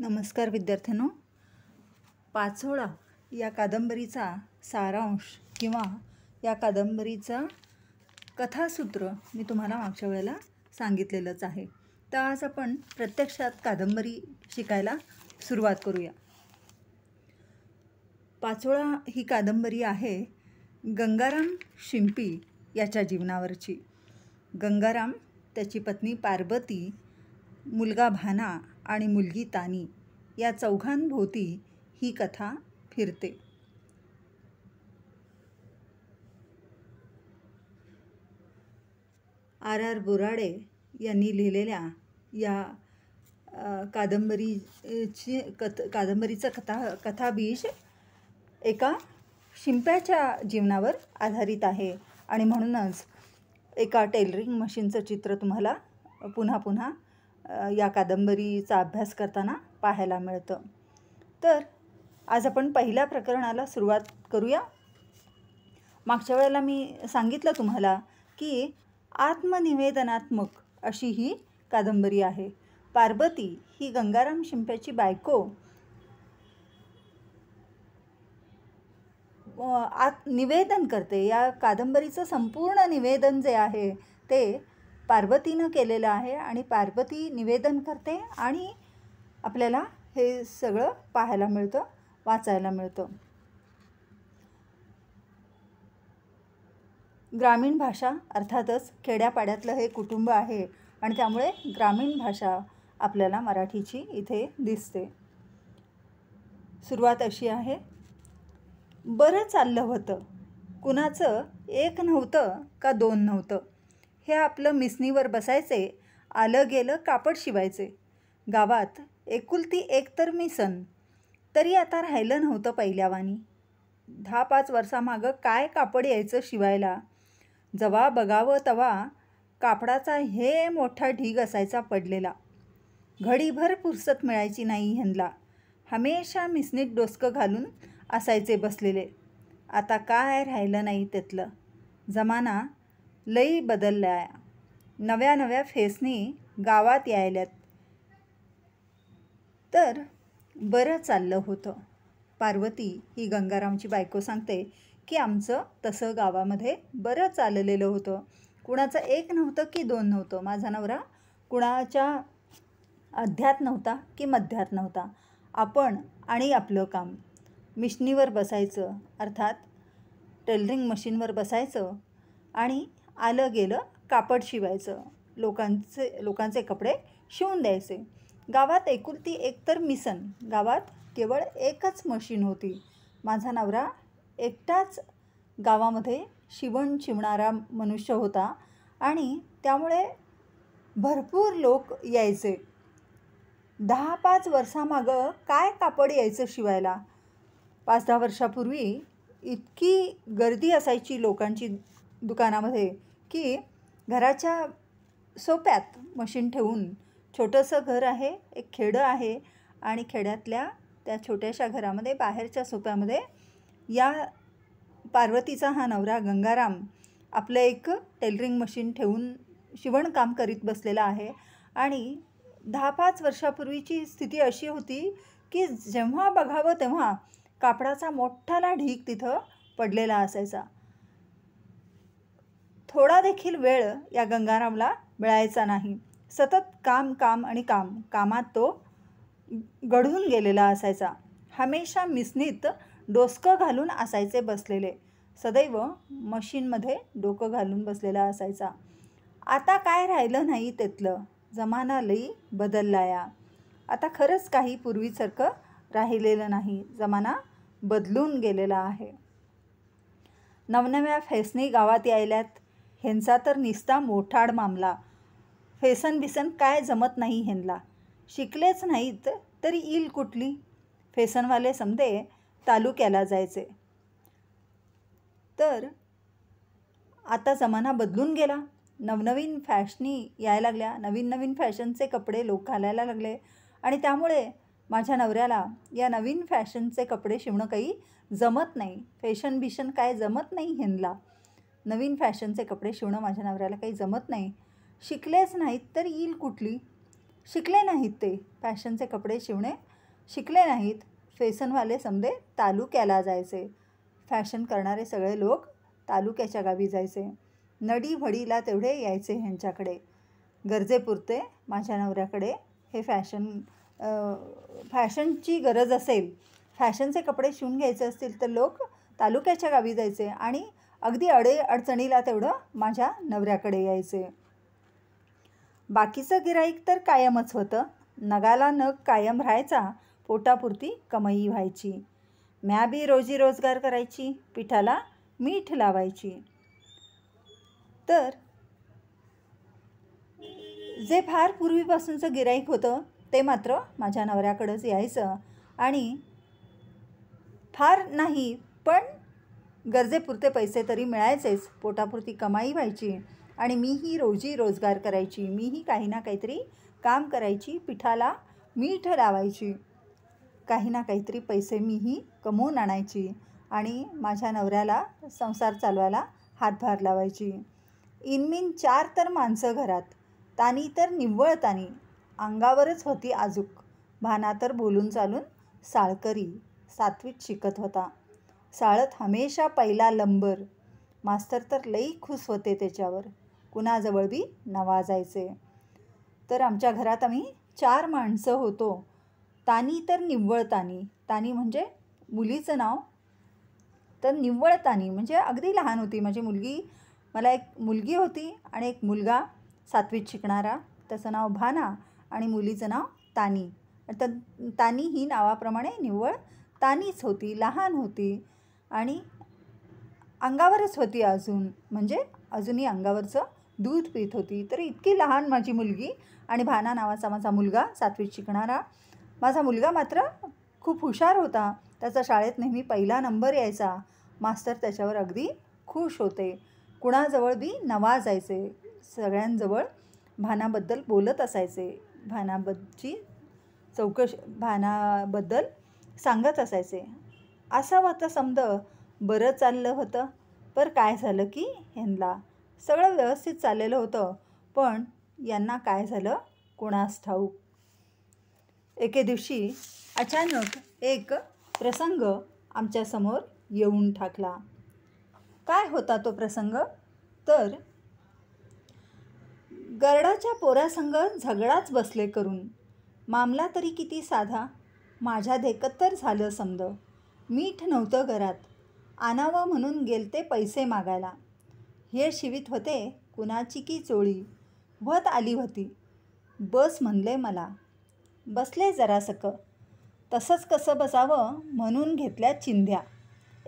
नमस्कार विद्यार्थ्यांनो पाचोळा या कादंबरीचा सारांश किंवा या कादंबरीचा कथासूत्र मी तुम्हाला मागच्या वेळेला सांगितलेलंच आहे तर आज आपण प्रत्यक्षात कादंबरी शिकायला सुरुवात करूया पाचोळा ही कादंबरी आहे गंगाराम शिंपी याच्या जीवनावरची गंगाराम त्याची पत्नी पार्वती मुलगा भाना आणि मुलगी तानी या चौघांभोवती ही कथा फिरते आर आर बोराडे यांनी लिहिलेल्या या कादंबरीची कथ कादंबरीचं कथा कथाबीज एका शिंप्याच्या जीवनावर आधारित आहे आणि म्हणूनच एका टेलरिंग मशीनचं चित्र तुम्हाला पुन्हा पुन्हा या कादंबरीचा अभ्यास करताना पाहायला मिळतं तर आज आपण पहिल्या प्रकरणाला सुरुवात करूया मागच्या वेळेला मी सांगितलं तुम्हाला की आत्मनिवेदनात्मक अशी ही कादंबरी आहे पार्वती ही गंगाराम शिंप्याची बायको आत निवेदन करते या कादंबरीचं संपूर्ण निवेदन जे आहे ते पार्वतीनं केलेलं आहे आणि पार्वती निवेदन करते आणि आपल्याला हे सगळं पाहायला मिळतं वाचायला मिळतं ग्रामीण भाषा अर्थातच खेड्यापाड्यातलं हे कुटुंब आहे आणि त्यामुळे ग्रामीण भाषा आपल्याला मराठीची इथे दिसते सुरुवात अशी आहे बरं चाललं होतं कुणाचं एक नव्हतं का दोन नव्हतं हे आपलं मिसनीवर बसायचे आलं गेलं कापड शिवायचे गावात एकुलती एक तर मिसन तरी आता राहिलं नव्हतं पहिल्यावानी दहा पाच वर्षामागं काय कापड यायचं शिवायला जवा बघावं तवा कापडाचा हे मोठा ढीग असायचा पडलेला घडीभर फुरसत मिळायची नाही ह्यांना हमेशा मिसनीत डोसकं घालून असायचे बसलेले आता काय राहिलं नाही त्यातलं जमाना लई बदलल्या नव्या नव्या फेसनी गावात यायल्यात तर बरं चाललं होतं पार्वती ही गंगारामची बायको सांगते की आमचं तसं गावामध्ये बरं चाललेलं होतं कुणाचं एक नव्हतं की दोन नव्हतं माझा नवरा कुणाच्या अध्यात नव्हता की मध्यात नव्हता आपण आणि आपलं काम मिशनीवर बसायचं अर्थात टेलरिंग मशीनवर बसायचं आणि आलं गेलं कापड शिवायचं लोकांचे लोकांचे कपडे शिवून द्यायचे गावात एकुलती एकतर मिसन गावात केवळ एकच मशीन होती माझा नवरा एकटाच गावामध्ये शिवण शिवणारा मनुष्य होता आणि त्यामुळे भरपूर लोक यायचे दहा पाच वर्षामागं काय कापड यायचं शिवायला पाच दहा वर्षापूर्वी इतकी गर्दी असायची लोकांची दुकानामध्ये की घराच्या सोप्यात मशीन ठेवून छोटंसं घर आहे एक खेडं आहे आणि खेड्यातल्या त्या छोट्याशा घरामध्ये बाहेरच्या सोप्यामध्ये या पार्वतीचा हा नवरा गंगाराम आपलं एक टेलरिंग मशीन ठेवून शिवणकाम करीत बसलेला आहे आणि दहा पाच वर्षापूर्वीची स्थिती अशी होती की जेव्हा बघावं तेव्हा कापडाचा मोठाला ढीक तिथं पडलेला असायचा थोडा देखील वेळ या गंगारामला मिळायचा नाही सतत काम काम आणि काम कामात तो गढून गेलेला असायचा हमेशा मिसनीत डोसकं घालून असायचे बसलेले सदैव मशीनमध्ये डोकं घालून बसलेला असायचा आता काय राहिलं नाही त्यातलं जमाना लई बदलला या आता खरंच काही पूर्वीसारखं राहिलेलं नाही जमाना बदलून गेलेला आहे नवनव्या फेसनी गावात यायल्यात ह्यांचा तर निस्ता मोठाड मामला फेसन बिसन काय जमत नाही हेनला शिकलेच नाहीत तरी येईल कुठली फेसनवाले समदे तालुक्याला जायचे तर आता जमाना बदलून गेला नवनवीन फॅशनी यायला लागल्या नवीन नवीन फॅशनचे कपडे लोक घालायला लागले आणि त्यामुळे माझ्या नवऱ्याला या नवीन फॅशनचे कपडे शिवणं काही जमत नाही फॅशन बिशन काय जमत नाही हिंदला नवीन फॅशनचे कपडे शिवणं माझ्या नवऱ्याला काही जमत नाही शिकलेच नाहीत तर येईल कुठली शिकले नाहीत ते फॅशनचे कपडे शिवणे शिकले नाहीत फेसनवाले समदे तालुक्याला जायचे फॅशन करणारे सगळे लोक तालुक्याच्या गावी जायचे नडी वडीला तेवढे यायचे ह्यांच्याकडे गरजेपुरते माझ्या नवऱ्याकडे हे फॅशन फॅशनची गरज असेल फॅशनचे कपडे शिवून घ्यायचे असतील तर लोक तालुक्याच्या गावी जायचे आणि अगदी अडे अडचणीला तेवढं माझ्या नवऱ्याकडे यायचे बाकीचं गिराईक तर कायमच होतं नगाला नग कायम राहायचा पोटापुरती कमाई व्हायची म्या बी रोजी रोजगार करायची पिठाला मीठ लावायची तर जे फार पूर्वीपासूनचं गिराईक होतं ते मात्र माझ्या नवऱ्याकडंच यायचं आणि फार नाही पण गरजेपुरते पैसे तरी मिळायचेच पोटापुरती कमाई व्हायची आणि मीही रोजी रोजगार करायची मीही काही ना काहीतरी काम करायची पिठाला मीठ लावायची काही ना काहीतरी पैसे मीही कमवून आणायची आणि माझ्या नवऱ्याला संसार चालवायला हातभार लावायची इनमिन चार तर माणसं घरात तानी तर निव्वळ तानी अंगावरच होती आजूक भाना तर बोलून चालून साळकरी सात्विक शिकत होता साळत हमेशा पहिला लंबर मास्तर तर लई खुश होते त्याच्यावर कुणाजवळ बी नवाजायचे तर आमच्या घरात आम्ही चार माणसं होतो तानी तर निव्वळ तानी तानी म्हणजे मुलीचं नाव तर निव्वळ तानी म्हणजे अगदी लहान होती माझी मुलगी मला एक मुलगी होती आणि एक मुलगा सातवीत शिकणारा त्याचं नाव भाना आणि मुलीचं नाव तानी तर तानी ही नावाप्रमाणे निव्वळ तानीच होती लहान होती आणि अंगावरच होती अजून म्हणजे अजूनही अंगावरचं दूध पित होती तर इतकी लहान माझी मुलगी आणि भाना नावाचा माझा मुलगा सातवीत शिकणारा माझा मुलगा मात्र खूप हुशार होता त्याचा शाळेत नेहमी पहिला नंबर यायचा मास्तर त्याच्यावर अगदी खुश होते कुणाजवळ बी नवाजायचे सगळ्यांजवळ भानाबद्दल बोलत असायचे भानाबद्दलची चौकश भानाबद्दल सांगत असायचे असा होता समद बरं चाललं होतं पर काय झालं की ह्यांना सगळं व्यवस्थित चाललेलं होतं पण यांना काय झालं कुणास ठाऊक एके दिवशी अचानक एक प्रसंग आमच्यासमोर येऊन ठाकला काय होता तो प्रसंग तर गरडाच्या पोरासंग झगडाच बसले करून मामला तरी किती साधा माझ्या देखत तर झालं समजं मीठ नव्हतं घरात आणावं म्हणून गेलते पैसे मागायला हे शिवित होते कुणाची की चोळी वत आली होती बस म्हणले मला बसले सकं तसंच कसं बसावं म्हणून घेतल्या चिंध्या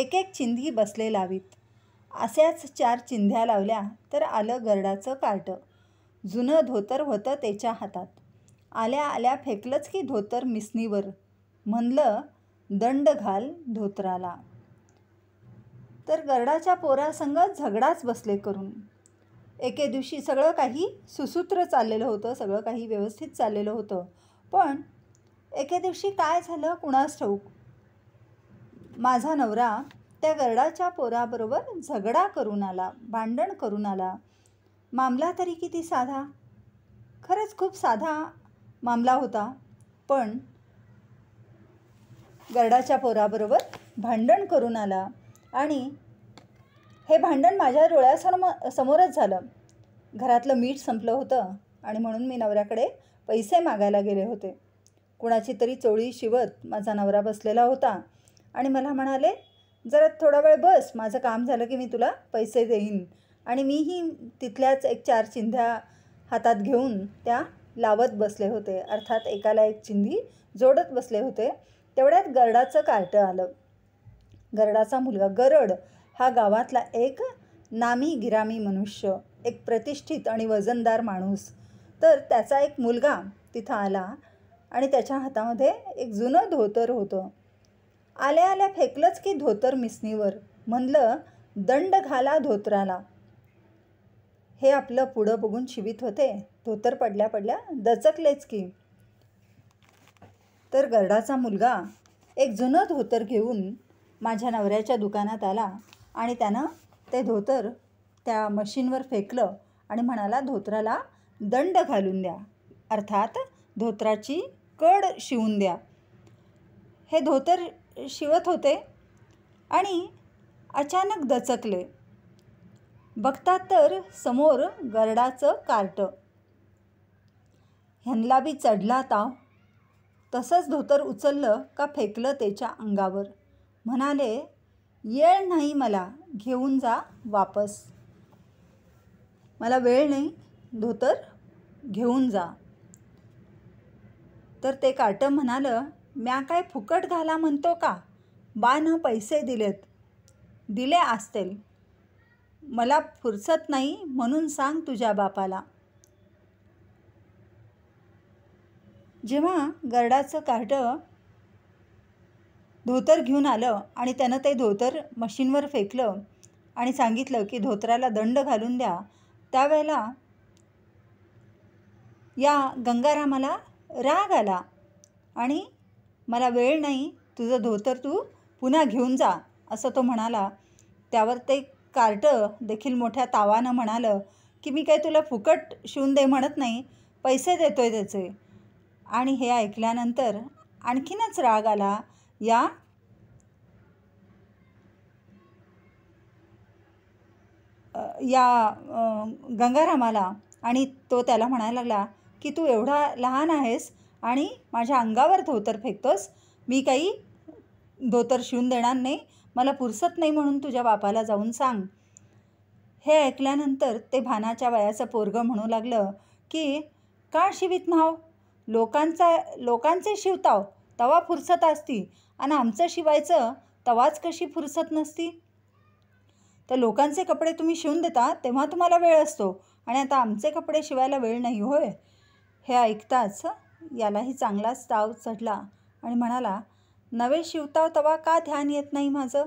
एक एक चिंधी बसले लावीत अशाच चार चिंध्या लावल्या तर आलं गरडाचं कार्ट जुनं धोतर होतं त्याच्या हातात आल्या आल्या फेकलंच की धोतर मिसनीवर म्हणलं दंड घाल धोत्राला तर गरडाच्या पोरासंग झगडाच बसले करून एके दिवशी सगळं काही सुसूत्र चाललेलं होतं सगळं काही व्यवस्थित चाललेलं होतं पण एके दिवशी काय झालं कुणास ठाऊक माझा नवरा त्या गरडाच्या पोराबरोबर झगडा करून आला भांडण करून आला मामला तरी किती साधा खरंच खूप साधा मामला होता पण गरडाच्या पोराबरोबर भांडण करून आला आणि हे भांडण माझ्या डोळ्यासमोर समोरच झालं घरातलं मीठ संपलं होतं आणि म्हणून मी नवऱ्याकडे पैसे मागायला गेले होते कुणाची तरी चोळी शिवत माझा नवरा बसलेला होता आणि मला म्हणाले जरा थोडा वेळ बस माझं काम झालं की मी तुला पैसे देईन आणि मीही तिथल्याच एक चार चिंध्या हातात घेऊन त्या लावत बसले होते अर्थात एकाला एक चिंधी जोडत बसले होते तेवढ्यात गरडाचं कार्ट आलं गरडाचा मुलगा गरड हा गावातला एक नामी गिरामी मनुष्य एक प्रतिष्ठित आणि वजनदार माणूस तर त्याचा एक मुलगा तिथं आला आणि त्याच्या हातामध्ये एक जुनं धोतर होतं आल्या आल्या फेकलंच की धोतर मिसनीवर म्हणलं दंड घाला धोतराला हे आपलं पुढं बघून शिवित होते धोतर पडल्या पडल्या दचकलेच की तर गरडाचा मुलगा एक जुनं धोतर घेऊन माझ्या नवऱ्याच्या दुकानात आला आणि त्यानं ते धोतर त्या मशीनवर फेकलं आणि म्हणाला धोतराला दंड घालून द्या अर्थात धोतराची कड शिवून द्या हे धोतर शिवत होते आणि अचानक दचकले बघतात तर समोर गरडाचं कार्ट ह्यांना बी चढला ताव तसंच धोतर उचललं का फेकलं त्याच्या अंगावर म्हणाले येळ नाही मला घेऊन जा वापस मला वेळ नाही धोतर घेऊन जा तर ते काटं म्हणालं म्या काय फुकट घाला म्हणतो का बानं पैसे दिलेत दिले असतील मला फुरसत नाही म्हणून सांग तुझ्या बापाला जेव्हा गरडाचं कार्टं धोतर घेऊन आलं आणि त्यानं ते धोतर मशीनवर फेकलं आणि सांगितलं की धोतराला दंड घालून द्या त्यावेळेला या गंगारामाला राग आला आणि मला वेळ नाही तुझं धोतर तू पुन्हा घेऊन जा असं तो म्हणाला त्यावर ते कार्टं देखील मोठ्या तावानं म्हणालं की मी काय तुला फुकट शिवून दे म्हणत नाही पैसे देतोय त्याचे आणि हे ऐकल्यानंतर आणखीनच राग आला या या गंगारामाला आणि तो त्याला म्हणायला लागला की तू एवढा लहान आहेस आणि माझ्या अंगावर धोतर फेकतोस मी काही धोतर शिवून देणार नाही मला पुरसत नाही म्हणून तुझ्या बापाला जाऊन सांग हे ऐकल्यानंतर ते भानाच्या वयाचं पोरगं म्हणू लागलं की का शिवित नाव लोकांचा लोकांचे शिवताव तवा फुरसत असती आणि आमचं शिवायचं तवाच कशी फुरसत नसती तर लोकांचे कपडे तुम्ही शिवून देता तेव्हा तुम्हाला वेळ असतो आणि आता आमचे कपडे शिवायला वेळ नाही होय हे ऐकताच यालाही चांगलाच ताव चढला आणि म्हणाला नवे शिवताव तवा का ध्यान येत नाही माझं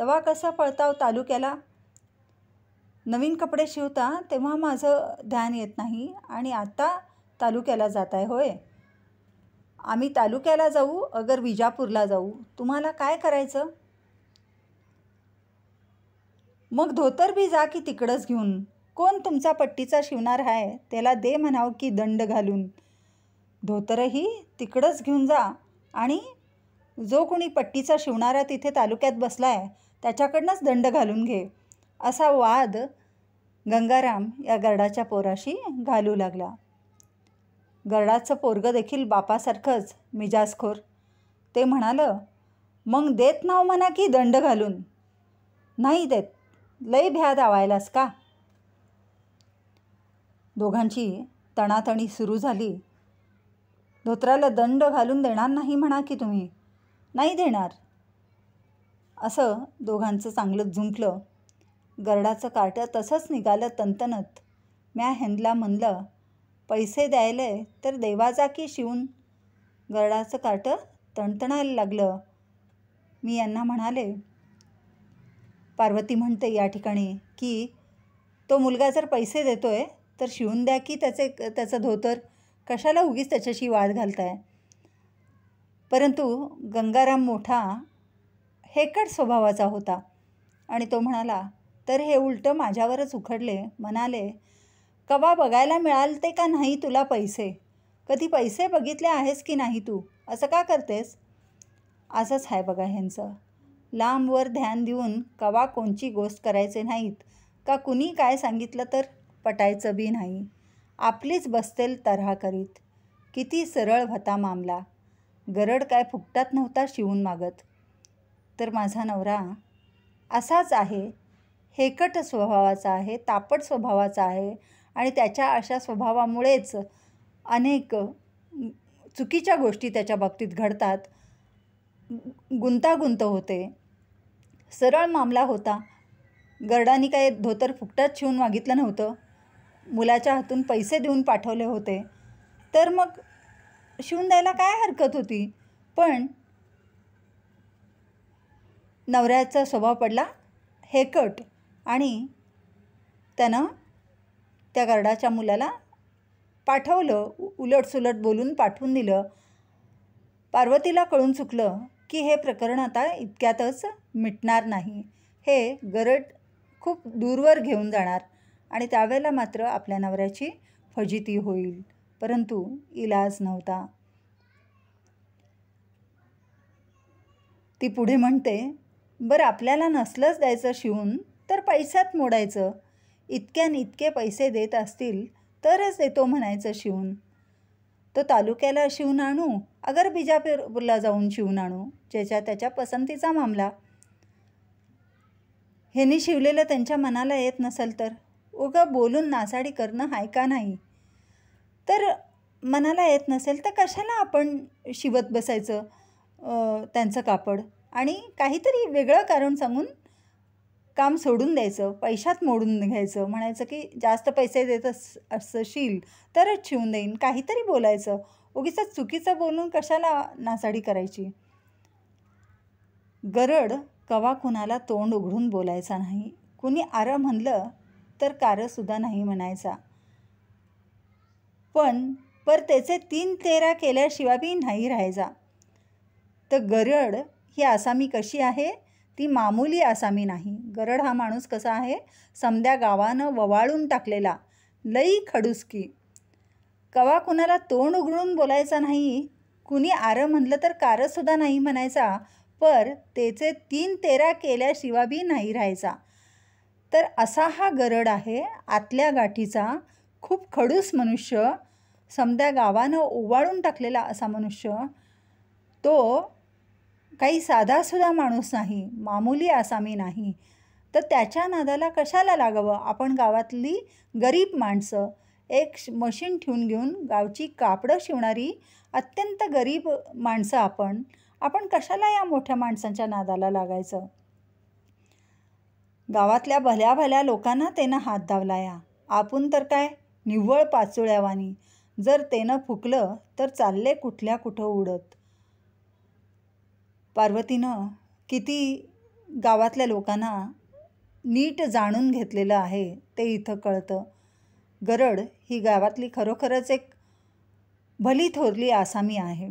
तवा कसा पळताव तालुक्याला नवीन कपडे शिवता तेव्हा माझं ध्यान येत नाही आणि आता तालुक्याला जात आहे होय आम्ही तालुक्याला जाऊ अगर विजापूरला जाऊ तुम्हाला काय करायचं मग धोतर बी जा की तिकडंच घेऊन कोण तुमचा पट्टीचा शिवणार आहे त्याला दे म्हणावं की दंड घालून धोतरही तिकडंच घेऊन जा आणि जो कोणी पट्टीचा शिवणारा तिथे तालुक्यात बसला आहे त्याच्याकडनंच दंड घालून घे असा वाद गंगाराम या गरडाच्या पोराशी घालू लागला गरडाचं पोरगं देखील बापासारखंच मिजासखोर ते म्हणालं मग देत नाव म्हणा की दंड घालून नाही देत लय भ्या दावायलास का दोघांची तणातणी सुरू झाली धोत्राला दंड घालून देणार नाही म्हणा की तुम्ही नाही देणार असं दोघांचं चांगलं जुंपलं गरडाचं कार्ट तसंच निघालं तंतनत म्या हेंदला म्हणलं पैसे द्यायले तर देवाचा की शिवून गरडाचं काटं तणतणायला लागलं मी यांना म्हणाले पार्वती म्हणते या ठिकाणी की तो मुलगा जर पैसे देतोय तर शिवून द्या की त्याचे त्याचं धोतर कशाला उगीच त्याच्याशी वाद घालताय परंतु गंगाराम मोठा हेकट स्वभावाचा होता आणि तो म्हणाला तर हे उलटं माझ्यावरच उखडले म्हणाले कवा बघायला ते का नाही तुला पैसे कधी पैसे बघितले आहेस की नाही तू असं का करतेस असंच आहे बघा ह्यांचं लांबवर ध्यान देऊन कवा कोणची गोष्ट करायचे नाहीत का कुणी काय सांगितलं तर पटायचं बी नाही आपलीच बसतेल तरहा करीत किती सरळ भता मामला गरड काय फुकटात नव्हता शिवून मागत तर माझा नवरा असाच आहे हेकट स्वभावाचा आहे तापट स्वभावाचा आहे आणि त्याच्या अशा स्वभावामुळेच अनेक चुकीच्या गोष्टी त्याच्या बाबतीत घडतात गुंतागुंत होते सरळ मामला होता गरडाने काही धोतर फुकटात शिवून मागितलं नव्हतं मुलाच्या हातून पैसे देऊन पाठवले होते तर मग शिवून द्यायला काय हरकत होती पण नवऱ्याचा स्वभाव पडला हेकट आणि त्यानं त्या गार्डाच्या मुलाला पाठवलं उलटसुलट बोलून पाठवून दिलं पार्वतीला कळून चुकलं की हे प्रकरण आता इतक्यातच मिटणार नाही हे गरड खूप दूरवर घेऊन जाणार आणि त्यावेळेला मात्र आपल्या नवऱ्याची फजिती होईल परंतु इलाज नव्हता ती पुढे म्हणते बरं आपल्याला नसलंच द्यायचं शिवून तर पैशात मोडायचं इतक्यान इतके पैसे देत असतील तरच देतो म्हणायचं शिवून तो तालुक्याला शिवून आणू अगर बिजापूरला जाऊन शिवून आणू ज्याच्या त्याच्या पसंतीचा मामला ह्यांनी शिवलेलं त्यांच्या मनाला येत नसेल तर उगं बोलून नासाडी करणं हाय का नाही तर मनाला येत नसेल तर कशाला आपण शिवत बसायचं त्यांचं कापड आणि काहीतरी वेगळं कारण सांगून काम सोडून द्यायचं पैशात मोडून घ्यायचं म्हणायचं की जास्त पैसे देत अस असशील तरच शिवून देईन काहीतरी बोलायचं उगीच चुकीचं बोलून कशाला नासाडी करायची गरड कवा कुणाला तोंड उघडून बोलायचा नाही कुणी आरं म्हणलं तर कारसुद्धा नाही म्हणायचा पण पर त्याचे तीन तेरा केल्याशिवाय बी नाही राहायचा तर गरड ही आसामी कशी आहे ती मामूली आसामी नाही गरड हा माणूस कसा आहे समद्या गावानं ववाळून टाकलेला लई खडूसकी कवा कुणाला तोंड उघडून बोलायचा नाही कुणी आरं म्हणलं तर कारसुद्धा नाही म्हणायचा पर त्याचे तीन तेरा केल्याशिवाय बी नाही राहायचा तर असा हा गरड आहे आतल्या गाठीचा खूप खडूस मनुष्य समद्या गावानं ओवाळून टाकलेला असा मनुष्य तो काही साधासुद्धा माणूस नाही मामुली आसामी नाही तर त्याच्या नादाला कशाला लागावं आपण गावातली गरीब माणसं एक मशीन ठेवून घेऊन गावची कापडं शिवणारी अत्यंत गरीब माणसं आपण आपण कशाला या मोठ्या माणसांच्या नादाला लागायचं गावातल्या भल्या भल्या लोकांना त्यानं हात धावला या आपण तर काय निव्वळ पाचोळ्यावानी जर त्यानं फुकलं तर चालले कुठल्या कुठं उडत पार्वतीनं किती गावातल्या लोकांना नीट जाणून घेतलेलं आहे ते इथं कळतं गरड ही गावातली खरोखरच एक भली थोरली आसामी आहे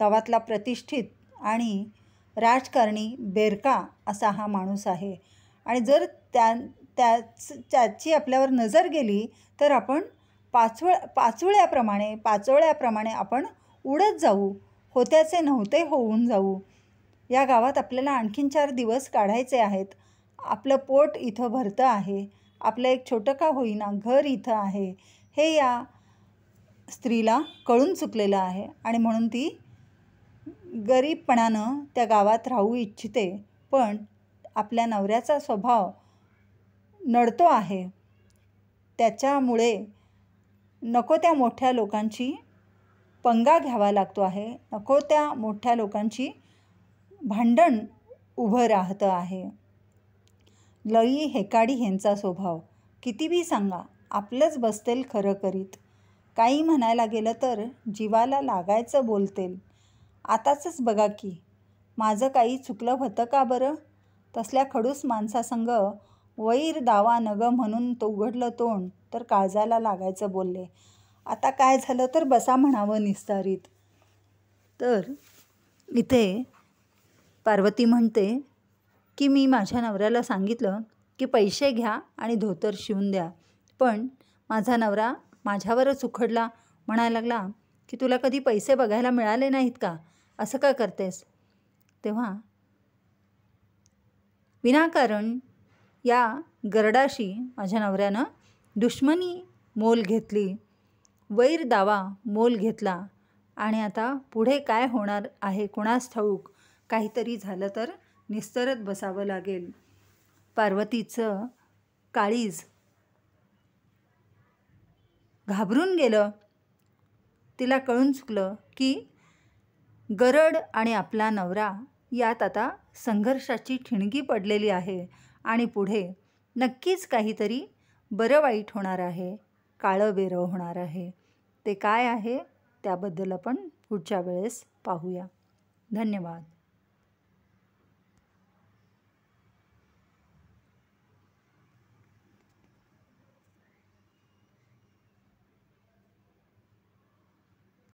गावातला प्रतिष्ठित आणि राजकारणी बेरका असा हा माणूस आहे आणि जर त्या त्याच त्याची आपल्यावर नजर गेली तर आपण पाचवळ पाचोळ्याप्रमाणे पाचोळ्याप्रमाणे आपण उडत जाऊ होत्याचे नव्हते होऊन जाऊ या गावात आपल्याला आणखीन चार दिवस काढायचे आहेत आपलं पोट इथं भरतं आहे आपलं एक छोटं का होईना घर इथं आहे हे या स्त्रीला कळून चुकलेलं आहे आणि म्हणून ती गरीबपणानं त्या गावात राहू इच्छिते पण आपल्या नवऱ्याचा स्वभाव नडतो आहे त्याच्यामुळे नको त्या मोठ्या लोकांची पंगा घ्यावा लागतो आहे नको त्या मोठ्या लोकांची भांडण उभं राहतं आहे लई हेकाडी ह्यांचा स्वभाव किती बी सांगा आपलंच बसतेल खरं करीत काही म्हणायला गेलं तर जीवाला लागायचं बोलतेल आताच बघा की माझं काही चुकलं होतं का बरं तसल्या खडूस माणसासंग वैर दावा नग म्हणून तो उघडलं तोंड तर काळजाला लागायचं बोलले आता काय झालं तर बसा म्हणावं निस्तारित तर इथे पार्वती म्हणते की मी माझ्या नवऱ्याला सांगितलं की पैसे घ्या आणि धोतर शिवून द्या पण माझा नवरा माझ्यावरच उखडला म्हणायला लागला की तुला कधी पैसे बघायला मिळाले नाहीत का असं का करतेस तेव्हा विनाकारण या गरडाशी माझ्या नवऱ्यानं दुश्मनी मोल घेतली वैर दावा मोल घेतला आणि आता पुढे काय होणार आहे कुणास ठाऊक काहीतरी झालं तर निस्तरत बसावं लागेल पार्वतीचं काळीज घाबरून गेलं तिला कळून चुकलं की गरड आणि आपला नवरा यात आता संघर्षाची ठिणगी पडलेली आहे आणि पुढे नक्कीच काहीतरी बरं वाईट होणार आहे काळं बेरं होणार आहे ते काय आहे त्याबद्दल आपण पुढच्या वेळेस पाहूया धन्यवाद